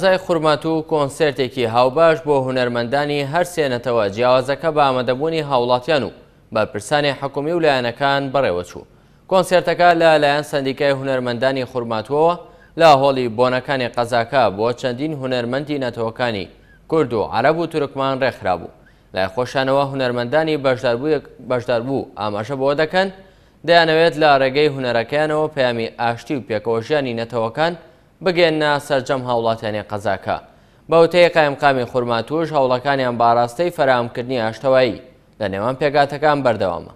تەقزای خورمەت و کۆنسرتێکی هاوباش بۆ هوەرمەندانی هەرسێنەتەوە جیاوازەکە بە ئامادەبوونی هاوڵاتیان و بەرپرسانی حکومی و لایەنەکان بڕێوەچوو کۆنسرتەکە لە لایەن سندیکای هوەرمەندانی خورماتوەوە لە هۆڵی بۆنەکانی قەزاکە بۆ چەندین هوەرمەندی نەتەوەکانی کورد و عرب و تورکمان ڕێکخرا بوو لای خۆشانەوە هوەرمەندانی بەشدار بوو ئاماژە بۆ دەکەن دەیانەوێت لە ڕێگەی هوەرەکەیانەوە پامی ئاشتی و پێکەوەژیانی نەتەوەکان بگەێنە سەررجەم هاوڵاتیانی قەزاکە بەوتەیە قایمقامی خورماتوش هەوڵەکانیان باراستەی فەرامکردنی ئاشتەوایی لە نێوان پێگاتەکان بەردەوامە